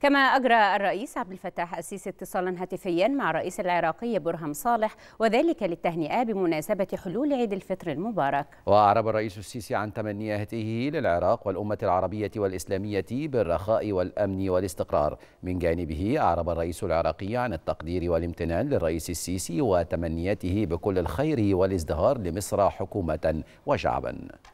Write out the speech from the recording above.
كما أجرى الرئيس عبد الفتاح السيسي اتصالا هاتفيا مع الرئيس العراقي برهم صالح وذلك للتهنئة بمناسبة حلول عيد الفطر المبارك وأعرب الرئيس السيسي عن تمنياته للعراق والأمة العربية والإسلامية بالرخاء والأمن والاستقرار من جانبه أعرب الرئيس العراقي عن التقدير والامتنان للرئيس السيسي وتمنياته بكل الخير والازدهار لمصر حكومة وشعبا